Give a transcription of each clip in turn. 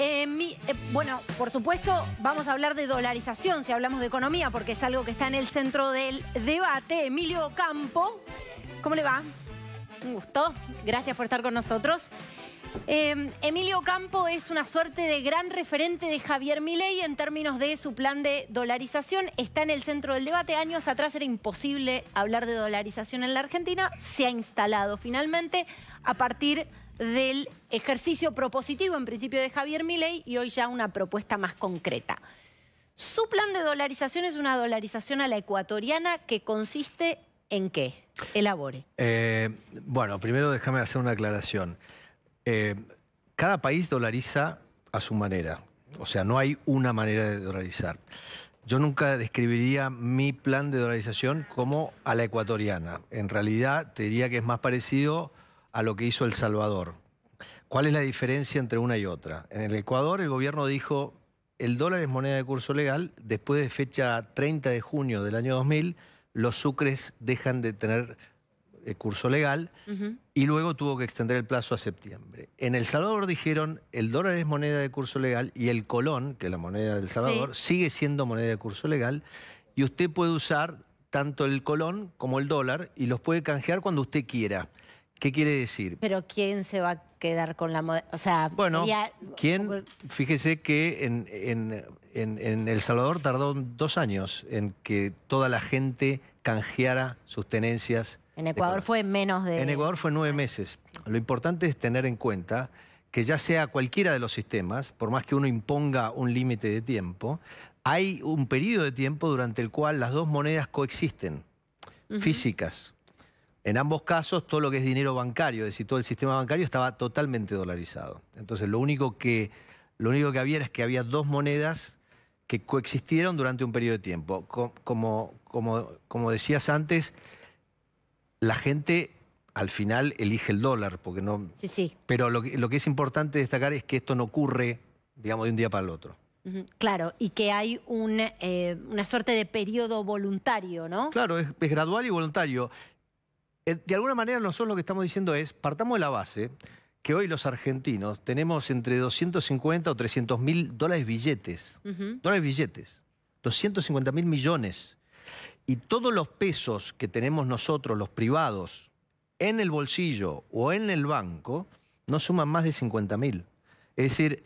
Eh, mi, eh, bueno, por supuesto, vamos a hablar de dolarización si hablamos de economía, porque es algo que está en el centro del debate. Emilio Campo, ¿cómo le va? Un gusto, gracias por estar con nosotros. Em, Emilio Campo es una suerte de gran referente de Javier Milei en términos de su plan de dolarización. Está en el centro del debate. Años atrás era imposible hablar de dolarización en la Argentina. Se ha instalado finalmente a partir de del ejercicio propositivo en principio de Javier Milei y hoy ya una propuesta más concreta. Su plan de dolarización es una dolarización a la ecuatoriana que consiste en qué? Elabore. Eh, bueno, primero déjame hacer una aclaración. Eh, cada país dolariza a su manera. O sea, no hay una manera de dolarizar. Yo nunca describiría mi plan de dolarización como a la ecuatoriana. En realidad, te diría que es más parecido a lo que hizo El Salvador. ¿Cuál es la diferencia entre una y otra? En el Ecuador el gobierno dijo, el dólar es moneda de curso legal, después de fecha 30 de junio del año 2000, los sucres dejan de tener eh, curso legal y luego tuvo que extender el plazo a septiembre. En El Salvador dijeron, el dólar es moneda de curso legal y el colón, que es la moneda del Salvador, sigue siendo moneda de curso legal y usted puede usar tanto el colón como el dólar y los puede canjear cuando usted quiera. ¿Qué quiere decir? Pero ¿quién se va a quedar con la moda? O sea, bueno, ¿quién? Fíjese que en, El Salvador tardó dos años en que toda la gente canjeara sus tenencias. En Ecuador fue menos de... En Ecuador fue nueve ah. meses. Lo importante es tener en cuenta que ya sea cualquiera de los sistemas, por más que uno imponga un límite de tiempo, hay un periodo de tiempo durante el cual las dos monedas coexisten, físicas en ambos casos, todo lo que es dinero bancario, es decir, todo el sistema bancario estaba totalmente dolarizado. Entonces, lo único que, lo único que había era que había dos monedas que coexistieron durante un periodo de tiempo. Como, como, como decías antes, la gente al final elige el dólar, porque no... Sí, sí. Pero lo que, es importante destacar es que esto no ocurre, digamos, de un día para el otro. Claro, y que hay eh, una suerte de periodo voluntario, ¿no? Claro, es, gradual y voluntario. Eh, de alguna manera nosotros lo que estamos diciendo es, partamos de la base que hoy los argentinos tenemos entre 250 o 300 mil dólares billetes, dólares billetes, 250 mil millones. Y todos los pesos que tenemos nosotros, los privados, en el bolsillo o en el banco, no suman más de 50 mil. Es decir,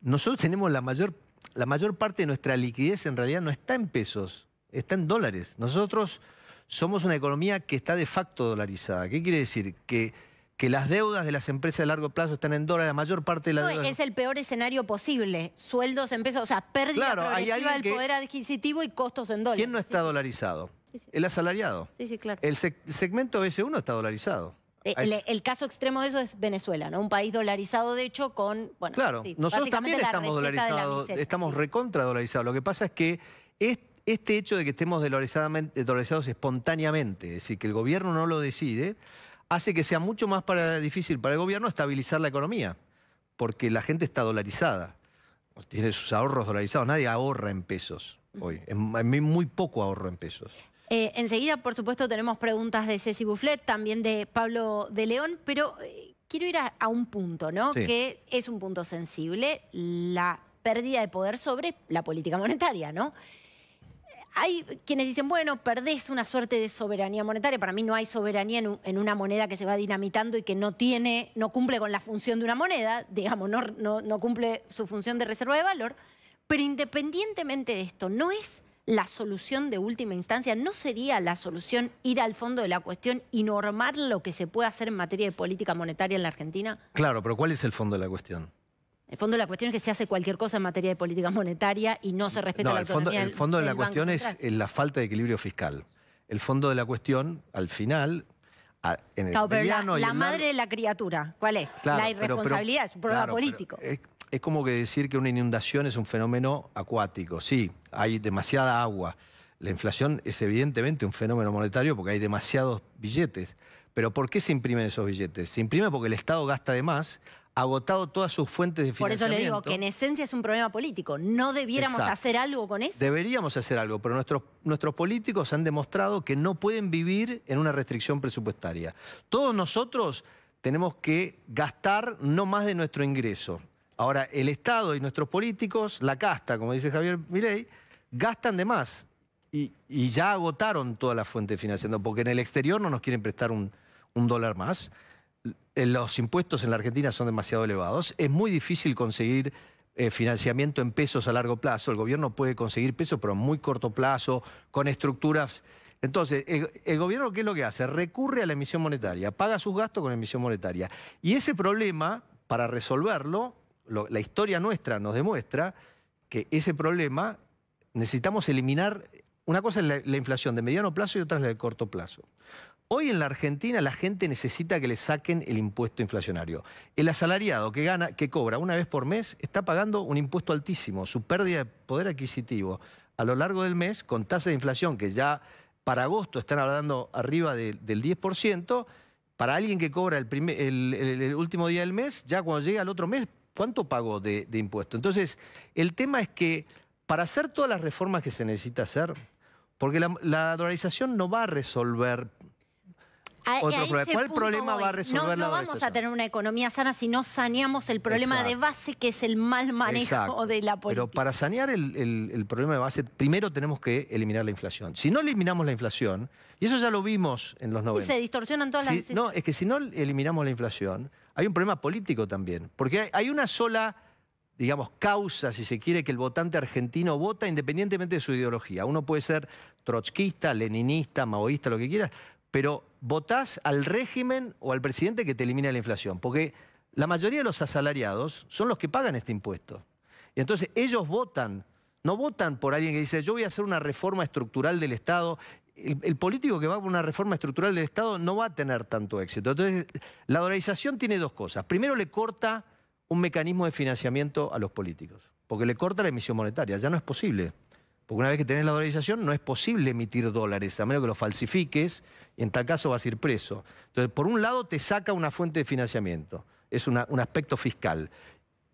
nosotros tenemos la mayor, la mayor parte de nuestra liquidez en realidad no está en pesos, está en dólares. Nosotros somos una economía que está de facto dolarizada. ¿Qué quiere decir? Que que las deudas de las empresas a largo plazo están en dólares, la mayor parte de la no, es el peor escenario posible. Sueldos en pesos, o sea, pérdida claro, progresiva del poder adquisitivo y costos en dólares. ¿Quién no está dolarizado? El asalariado. Sí, sí, claro. El segmento s 1 está dolarizado. Eh, el, caso extremo de eso es Venezuela, ¿no? Un país dolarizado, de hecho, con... Bueno, claro, nosotros también estamos dolarizados, estamos recontra dolarizados. Lo que pasa es que... Este este hecho de que estemos dolarizados espontáneamente, es decir, que el gobierno no lo decide, hace que sea mucho más difícil para el gobierno estabilizar la economía, porque la gente está dolarizada, tiene sus ahorros dolarizados, nadie ahorra en pesos hoy, es muy poco ahorro en pesos. Eh, enseguida, por supuesto, tenemos preguntas de Ceci Bufflet, también de Pablo de León, pero eh, quiero ir a, un punto, ¿no? Que es un punto sensible, la pérdida de poder sobre la política monetaria, ¿no? hay quienes dicen, bueno, perdés una suerte de soberanía monetaria. Para mí no hay soberanía en, una moneda que se va dinamitando y que no tiene, no cumple con la función de una moneda, digamos, no cumple su función de reserva de valor. Pero independientemente de esto, no es la solución de última instancia, no sería la solución ir al fondo de la cuestión y normar lo que se puede hacer en materia de política monetaria en la Argentina. Claro, pero ¿cuál es el fondo de la cuestión? el fondo de la cuestión es que se hace cualquier cosa en materia de política monetaria y no se respeta la autonomía. Fondo, el fondo de la cuestión es la falta de equilibrio fiscal. El fondo de la cuestión, al final, en el claro, la, madre de la criatura, ¿cuál es? la irresponsabilidad, es un problema político. Es, es, como que decir que una inundación es un fenómeno acuático. Sí, hay demasiada agua. La inflación es evidentemente un fenómeno monetario porque hay demasiados billetes. Pero ¿por qué se imprimen esos billetes? Se imprime porque el Estado gasta de más agotado todas sus fuentes de financiamiento. Por eso le digo que en esencia es un problema político. ¿No debiéramos hacer algo con eso? Deberíamos hacer algo, pero nuestros, nuestros políticos han demostrado que no pueden vivir en una restricción presupuestaria. Todos nosotros tenemos que gastar no más de nuestro ingreso. Ahora, el Estado y nuestros políticos, la casta, como dice Javier Milei, gastan de más. Y, ya agotaron todas las fuentes de financiamiento, porque en el exterior no nos quieren prestar un dólar más. Eh, los impuestos en la Argentina son demasiado elevados. Es muy difícil conseguir eh, financiamiento en pesos a largo plazo. El gobierno puede conseguir pesos, pero en muy corto plazo, con estructuras. Entonces, el, gobierno, ¿qué es lo que hace? Recurre a la emisión monetaria, paga sus gastos con emisión monetaria. Y ese problema, para resolverlo, la historia nuestra nos demuestra que ese problema necesitamos eliminar. Una cosa es la, la inflación de mediano plazo y otra es la de corto plazo. Hoy en la Argentina la gente necesita que le saquen el impuesto inflacionario. El asalariado que gana, que cobra una vez por mes, está pagando un impuesto altísimo. Su pérdida de poder adquisitivo a lo largo del mes, con tasas de inflación que ya para agosto están hablando arriba del 10%, para alguien que cobra el, último día del mes, ya cuando llega al otro mes, ¿cuánto pagó de, impuesto? Entonces, el tema es que para hacer todas las reformas que se necesita hacer, porque la, la no va a resolver otro el problema. va a resolver no, vamos a tener una economía sana si no saneamos el problema de base que es el mal manejo de la política. Pero para sanear el, problema de base, primero tenemos que eliminar la inflación. Si no eliminamos la inflación, y eso ya lo vimos en los 90. se distorsionan todas las No, es que si no eliminamos la inflación, hay un problema político también. Porque hay, una sola digamos, causa, si se quiere, que el votante argentino vota independientemente de su ideología. Uno puede ser trotskista, leninista, maoísta, lo que quiera, pero votás al régimen o al presidente que te elimina la inflación, porque la mayoría de los asalariados son los que pagan este impuesto. Y entonces ellos votan, no votan por alguien que dice, yo voy a hacer una reforma estructural del Estado. El, político que va por una reforma estructural del Estado no va a tener tanto éxito. Entonces, la dolarización tiene dos cosas. Primero, le corta un mecanismo de financiamiento a los políticos, porque le corta la emisión monetaria, ya no es posible. Porque una vez que tenés la dolarización no es posible emitir dólares, a menos que los falsifiques, y en tal caso vas a ir preso. Entonces, por un lado te saca una fuente de financiamiento, es un aspecto fiscal.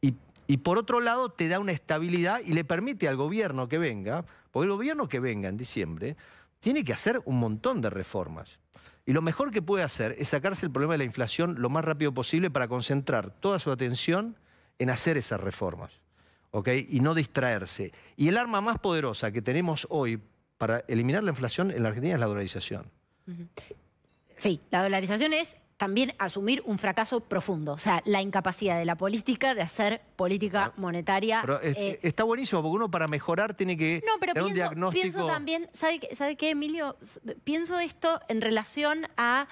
Y, y, por otro lado te da una estabilidad y le permite al gobierno que venga, porque el gobierno que venga en diciembre tiene que hacer un montón de reformas. Y lo mejor que puede hacer es sacarse el problema de la inflación lo más rápido posible para concentrar toda su atención en hacer esas reformas. Y no distraerse. Y el arma más poderosa que tenemos hoy para eliminar la inflación en la Argentina es la dolarización. Sí, la dolarización es también asumir un fracaso profundo, o sea, la incapacidad de la política de hacer política ah, monetaria. Eh, está buenísimo, porque uno para mejorar tiene que tener un diagnóstico. Pienso también, ¿sabe, ¿sabe qué, Emilio? Pienso esto en relación a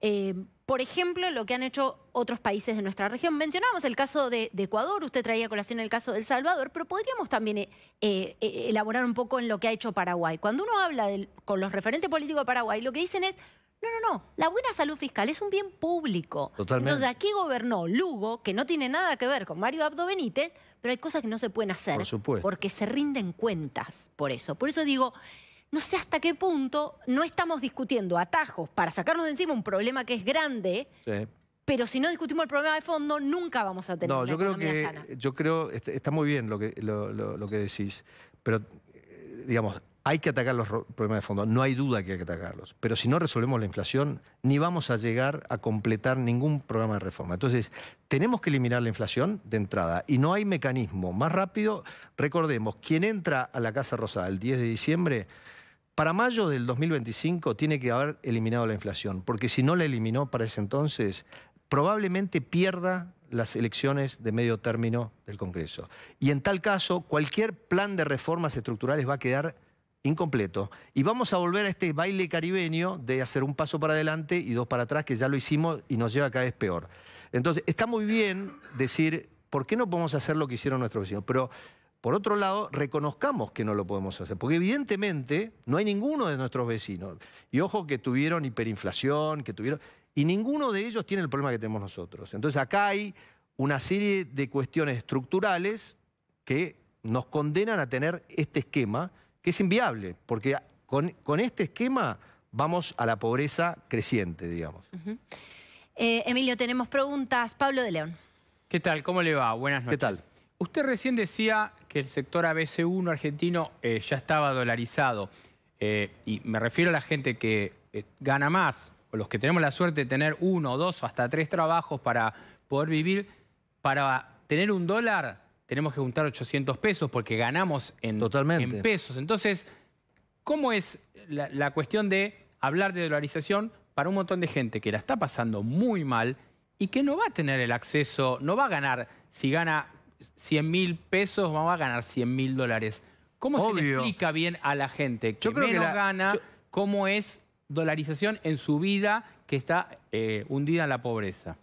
eh, por ejemplo, lo que han hecho otros países de nuestra región. Mencionábamos el caso de, Ecuador, usted traía a colación el caso de El Salvador, pero podríamos también eh, eh, elaborar un poco en lo que ha hecho Paraguay. Cuando uno habla con los referentes políticos de Paraguay, lo que dicen es, no, no, no, la buena salud fiscal es un bien público. Totalmente. Entonces aquí gobernó Lugo, que no tiene nada que ver con Mario Abdo Benítez, pero hay cosas que no se pueden hacer. Por supuesto. Porque se rinden cuentas por eso. Por eso digo, no sé hasta qué punto no estamos discutiendo atajos para sacarnos de encima un problema que es grande. Pero si no discutimos el problema de fondo, nunca vamos a tener no, yo creo que Yo creo, este, está muy bien lo que, lo que decís, pero eh, digamos, hay que atacar los problemas de fondo, no hay duda que hay que atacarlos. Pero si no resolvemos la inflación, ni vamos a llegar a completar ningún programa de reforma. Entonces, tenemos que eliminar la inflación de entrada y no hay mecanismo más rápido. Recordemos, quien entra a la Casa Rosada el 10 de diciembre para mayo del 2025 tiene que haber eliminado la inflación, porque si no la eliminó para ese entonces, probablemente pierda las elecciones de medio término del Congreso. Y en tal caso, cualquier plan de reformas estructurales va a quedar incompleto. Y vamos a volver a este baile caribeño de hacer un paso para adelante y dos para atrás, que ya lo hicimos y nos lleva cada vez peor. Entonces, está muy bien decir, ¿por qué no podemos hacer lo que hicieron nuestros vecinos? Pero por otro lado, reconozcamos que no lo podemos hacer, porque evidentemente no hay ninguno de nuestros vecinos. Y ojo que tuvieron hiperinflación, que tuvieron... Y ninguno de ellos tiene el problema que tenemos nosotros. Entonces acá hay una serie de cuestiones estructurales que nos condenan a tener este esquema, que es inviable, porque con, este esquema vamos a la pobreza creciente, digamos. Eh, Emilio, tenemos preguntas. Pablo de León. ¿Qué tal? ¿Cómo le va? Buenas noches. ¿Qué tal? Usted recién decía que el sector ABC1 argentino eh, ya estaba dolarizado. Eh, y me refiero a la gente que eh, gana más, o los que tenemos la suerte de tener uno, dos o hasta tres trabajos para poder vivir. Para tener un dólar tenemos que juntar 800 pesos porque ganamos en, pesos. Entonces, ¿cómo es la, la cuestión de hablar de dolarización para un montón de gente que la está pasando muy mal y que no va a tener el acceso, no va a ganar si gana 100 mil pesos, vamos a ganar 100 mil dólares. ¿Cómo se le explica bien a la gente que yo creo que la, gana, cómo es dolarización en su vida que está eh, hundida en la pobreza?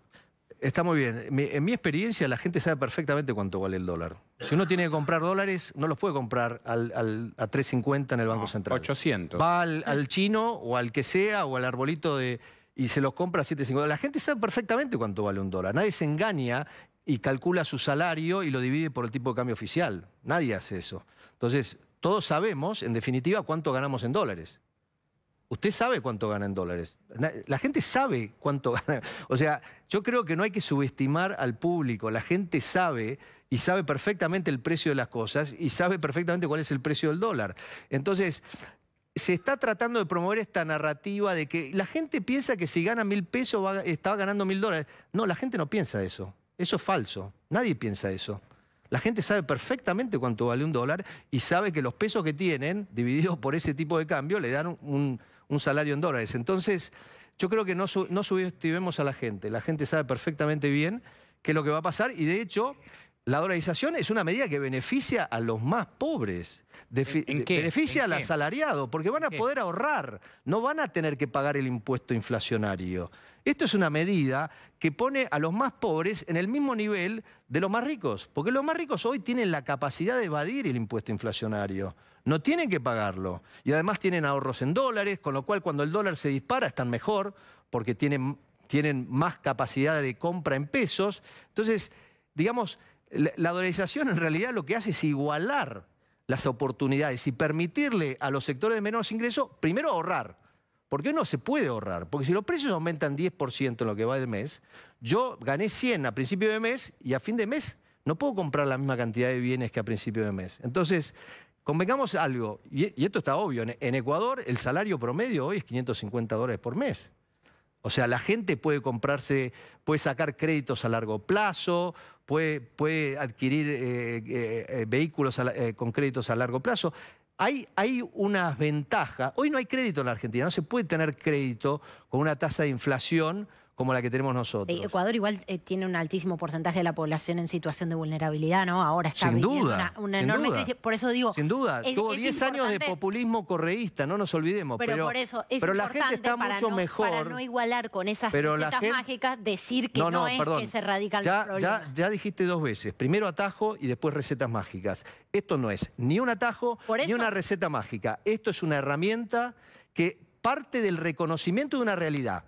Está muy bien. en mi experiencia, la gente sabe perfectamente cuánto vale el dólar. Si uno tiene que comprar dólares, no los puede comprar a 3.50 en el Banco Central. 800. Va al, chino o al que sea o al arbolito de... Y se los compra a 7.50. La gente sabe perfectamente cuánto vale un dólar. Nadie se engaña y calcula su salario y lo divide por el tipo de cambio oficial. Nadie hace eso. Entonces, todos sabemos, en definitiva, cuánto ganamos en dólares. Usted sabe cuánto gana en dólares. La gente sabe cuánto gana. O sea, yo creo que no hay que subestimar al público. La gente sabe y sabe perfectamente el precio de las cosas y sabe perfectamente cuál es el precio del dólar. Entonces, se está tratando de promover esta narrativa de que la gente piensa que si gana mil pesos va, está ganando mil dólares. No, la gente no piensa eso. Eso es falso. Nadie piensa eso. La gente sabe perfectamente cuánto vale un dólar y sabe que los pesos que tienen, divididos por ese tipo de cambio, le dan un, salario en dólares. Entonces, yo creo que no, no subestimemos a la gente. La gente sabe perfectamente bien qué es lo que va a pasar y de hecho la dolarización es una medida que beneficia a los más pobres, beneficia al asalariado, porque van a poder ahorrar, no van a tener que pagar el impuesto inflacionario. Esto es una medida que pone a los más pobres en el mismo nivel de los más ricos, porque los más ricos hoy tienen la capacidad de evadir el impuesto inflacionario, no tienen que pagarlo. Y además tienen ahorros en dólares, con lo cual cuando el dólar se dispara están mejor, porque tienen, tienen más capacidad de compra en pesos. Entonces, digamos la dolarización en realidad lo que hace es igualar las oportunidades y permitirle a los sectores de menores ingresos, primero ahorrar, porque hoy no se puede ahorrar, porque si los precios aumentan 10% en lo que va del mes, yo gané 100 a principio de mes y a fin de mes no puedo comprar la misma cantidad de bienes que a principio de mes. Entonces, convengamos algo, y, esto está obvio, en Ecuador el salario promedio hoy es 550 dólares por mes. O sea, la gente puede comprarse, puede sacar créditos a largo plazo, puede, adquirir eh, eh, eh, vehículos con créditos a largo plazo. Hay, hay unas ventajas. Hoy no hay crédito en la Argentina, no se puede tener crédito con una tasa de inflación como la que tenemos nosotros. Eh, Ecuador igual eh, tiene un altísimo porcentaje de la población en situación de vulnerabilidad, ¿no? Ahora está sin una, enorme crisis. Por eso digo... Sin duda, tuvo 10 años de populismo correísta, no nos olvidemos. Pero, por eso la gente está mucho mejor, para no igualar con esas recetas mágicas decir que no, es que se radica el ya, Ya, dijiste dos veces, primero atajo y después recetas mágicas. Esto no es ni un atajo ni una receta mágica. Esto es una herramienta que parte del reconocimiento de una realidad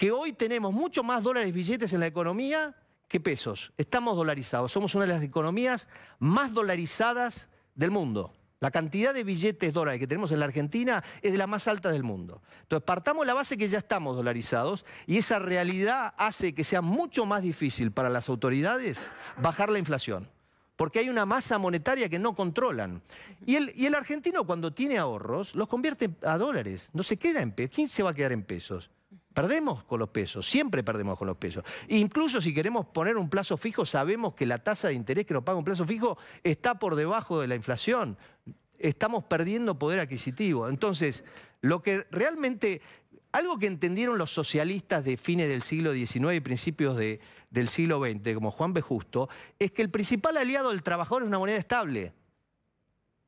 que hoy tenemos mucho más dólares billetes en la economía que pesos. Estamos dolarizados, somos una de las economías más dolarizadas del mundo. La cantidad de billetes dólares que tenemos en la Argentina es de la más alta del mundo. Entonces, partamos la base que ya estamos dolarizados y esa realidad hace que sea mucho más difícil para las autoridades bajar la inflación, porque hay una masa monetaria que no controlan. Y el, y el argentino cuando tiene ahorros los convierte a dólares, no se queda en pesos. ¿Quién se va a quedar en pesos? Perdemos con los pesos, siempre perdemos con los pesos. Incluso si queremos poner un plazo fijo, sabemos que la tasa de interés que nos paga un plazo fijo está por debajo de la inflación. Estamos perdiendo poder adquisitivo. Entonces, lo que realmente, algo que entendieron los socialistas de fines del siglo XIX y principios de, del siglo XX, como Juan B. Justo, es que el principal aliado del trabajador es una moneda estable.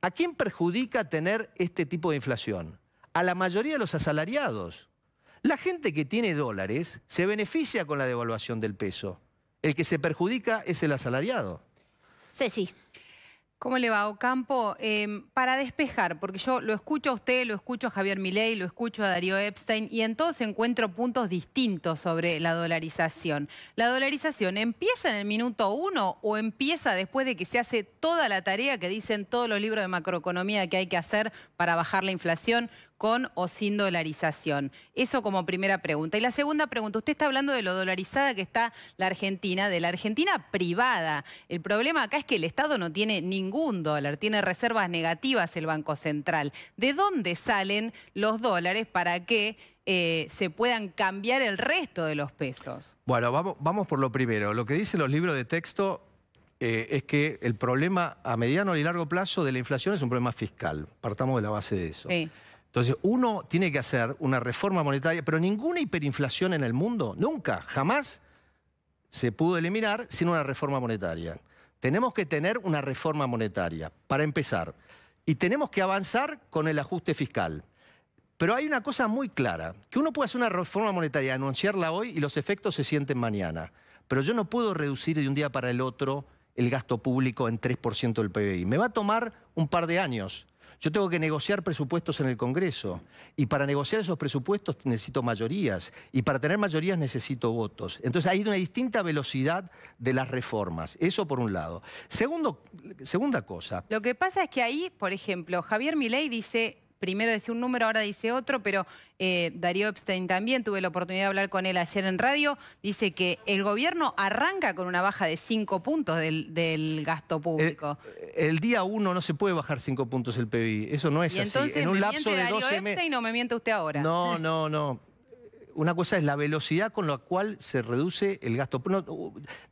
¿A quién perjudica tener este tipo de inflación? A la mayoría de los asalariados. La gente que tiene dólares se beneficia con la devaluación del peso. El que se perjudica es el asalariado. Sí, sí. ¿Cómo le va, Ocampo? Em, para despejar, porque yo lo escucho a usted, lo escucho a Javier Milei, lo escucho a Darío Epstein, y en todos encuentro puntos distintos sobre la dolarización. ¿La dolarización empieza en el minuto uno o empieza después de que se hace toda la tarea que dicen todos los libros de macroeconomía que hay que hacer para bajar la inflación? con o sin dolarización? Eso como primera pregunta. Y la segunda pregunta, usted está hablando de lo dolarizada que está la Argentina, de la Argentina privada. El problema acá es que el Estado no tiene ningún dólar, tiene reservas negativas el Banco Central. ¿De dónde salen los dólares para que eh, se puedan cambiar el resto de los pesos. Bueno, vamos, por lo primero. Lo que dicen los libros de texto eh, es que el problema a mediano y largo plazo de la inflación es un problema fiscal. Partamos de la base de eso. Sí. Entonces, uno tiene que hacer una reforma monetaria, pero ninguna hiperinflación en el mundo, nunca, jamás, se pudo eliminar sin una reforma monetaria. Tenemos que tener una reforma monetaria, para empezar. Y tenemos que avanzar con el ajuste fiscal. Pero hay una cosa muy clara, que uno puede hacer una reforma monetaria, anunciarla hoy y los efectos se sienten mañana. Pero yo no puedo reducir de un día para el otro el gasto público en 3% del PBI. Me va a tomar un par de años yo tengo que negociar presupuestos en el Congreso y para negociar esos presupuestos necesito mayorías y para tener mayorías necesito votos. Entonces hay una distinta velocidad de las reformas, eso por un lado. Segundo, segunda cosa. Lo que pasa es que ahí, por ejemplo, Javier Milei dice, primero decía un número, ahora dice otro, pero eh, Darío Epstein también, tuve la oportunidad de hablar con él ayer en radio, dice que el gobierno arranca con una baja de 5 puntos del, gasto público. El, día uno no se puede bajar 5 puntos el PBI, eso no es así. Entonces, en un lapso de Darío 12 Epstein o me miente usted ahora? No, no, no una cosa es la velocidad con la cual se reduce el gasto.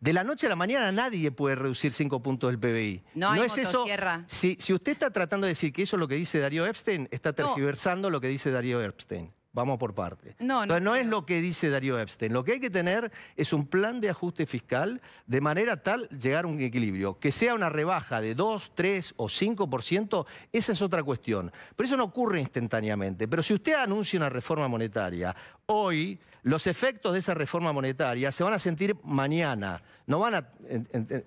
de la noche a la mañana nadie puede reducir 5 puntos del PBI. No, no es eso. Si, si, usted está tratando de decir que eso es lo que dice Darío Epstein, está tergiversando lo que dice Darío Epstein. Vamos por parte. No, no, Entonces, no es lo que dice Darío Epstein. Lo que hay que tener es un plan de ajuste fiscal de manera tal llegar a un equilibrio. Que sea una rebaja de 2, 3 o 5%, esa es otra cuestión. Pero eso no ocurre instantáneamente. Pero si usted anuncia una reforma monetaria hoy, los efectos de esa reforma monetaria se van a sentir mañana. No van a,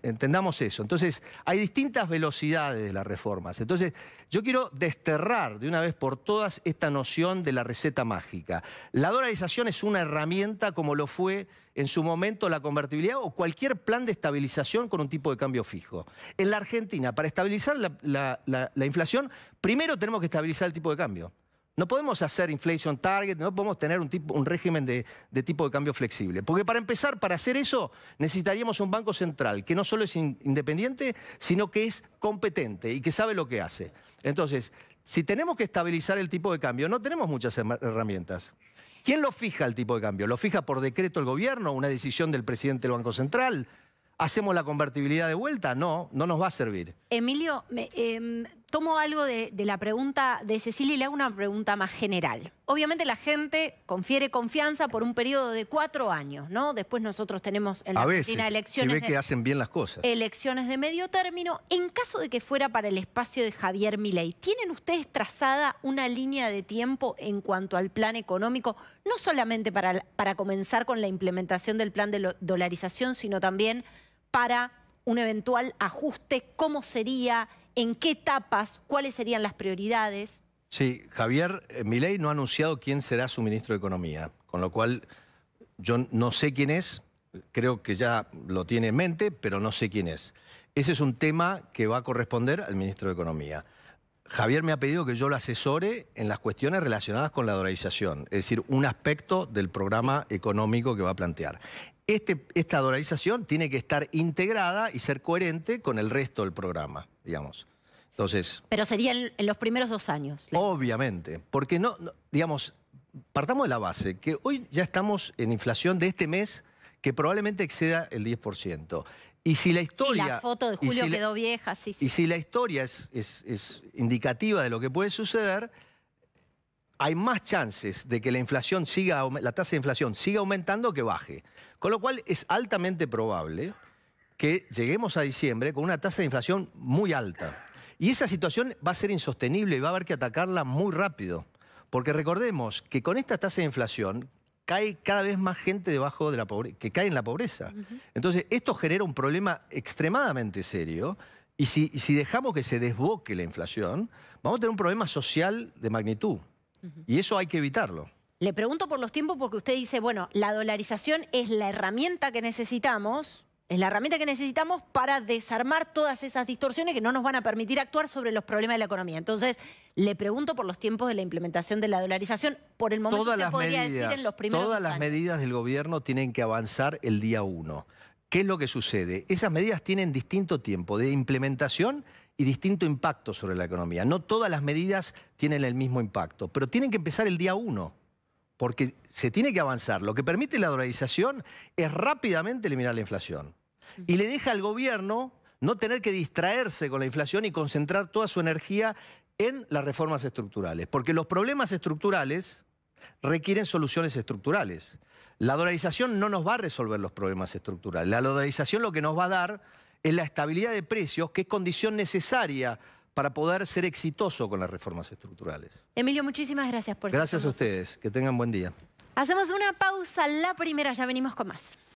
entendamos eso. Entonces, hay distintas velocidades de las reformas. Entonces, yo quiero desterrar de una vez por todas esta noción de la receta mágica. La dolarización es una herramienta como lo fue en su momento la convertibilidad o cualquier plan de estabilización con un tipo de cambio fijo. En la Argentina, para estabilizar la, la inflación, primero tenemos que estabilizar el tipo de cambio. No podemos hacer inflation target, no podemos tener un, tipo, un régimen de, tipo de cambio flexible. Porque para empezar, para hacer eso, necesitaríamos un banco central que no solo es independiente, sino que es competente y que sabe lo que hace. Entonces, si tenemos que estabilizar el tipo de cambio, no tenemos muchas herramientas. ¿Quién lo fija el tipo de cambio? ¿Lo fija por decreto el gobierno, una decisión del presidente del Banco Central? ¿Hacemos la convertibilidad de vuelta? No, no nos va a servir. Emilio, em, tomo algo de, la pregunta de Cecilia y le hago una pregunta más general. Obviamente la gente confiere confianza por un periodo de cuatro años, ¿no? Después nosotros tenemos en la elecciones. Se que hacen bien las cosas. Elecciones de medio término. En caso de que fuera para el espacio de Javier Milei, ¿tienen ustedes trazada una línea de tiempo en cuanto al plan económico, no solamente para, para comenzar con la implementación del plan de dolarización, sino también para un eventual ajuste, cómo sería en qué etapas, cuáles serían las prioridades. Sí, Javier eh, Milei no ha anunciado quién será su ministro de Economía, con lo cual yo no sé quién es, creo que ya lo tiene en mente, pero no sé quién es. Ese es un tema que va a corresponder al ministro de Economía. Javier me ha pedido que yo lo asesore en las cuestiones relacionadas con la dolarización, es decir, un aspecto del programa económico que va a plantear. Este, esta dolarización tiene que estar integrada y ser coherente con el resto del programa, digamos. Entonces. Pero sería en, los primeros dos años. Obviamente, porque no, digamos, partamos de la base, que hoy ya estamos en inflación de este mes que probablemente exceda el 10%. Y si la historia... la foto de Julio quedó vieja, sí, sí. Y si la historia es indicativa de lo que puede suceder, hay más chances de que la inflación siga, la tasa de inflación siga aumentando que baje. Con lo cual es altamente probable que lleguemos a diciembre con una tasa de inflación muy alta. Y esa situación va a ser insostenible y va a haber que atacarla muy rápido. Porque recordemos que con esta tasa de inflación cae cada vez más gente debajo de la que cae en la pobreza. Entonces, esto genera un problema extremadamente serio y si, si dejamos que se desboque la inflación, vamos a tener un problema social de magnitud. Y eso hay que evitarlo. Le pregunto por los tiempos porque usted dice, bueno, la dolarización es la herramienta que necesitamos, es la herramienta que necesitamos para desarmar todas esas distorsiones que no nos van a permitir actuar sobre los problemas de la economía. Entonces, le pregunto por los tiempos de la implementación de la dolarización. Por el momento, todas las podría decir en los primeros Todas las medidas del gobierno tienen que avanzar el día uno. ¿Qué es lo que sucede? Esas medidas tienen distinto tiempo de implementación y distinto impacto sobre la economía. No todas las medidas tienen el mismo impacto, pero tienen que empezar el día uno, porque se tiene que avanzar. Lo que permite la dolarización es rápidamente eliminar la inflación. Y le deja al gobierno no tener que distraerse con la inflación y concentrar toda su energía en las reformas estructurales, porque los problemas estructurales requieren soluciones estructurales. La dolarización no nos va a resolver los problemas estructurales. La dolarización lo que nos va a dar es la estabilidad de precios, que es condición necesaria para poder ser exitoso con las reformas estructurales. Emilio, muchísimas gracias por Gracias a ustedes. Que tengan buen día. Hacemos una pausa, la primera, ya venimos con más.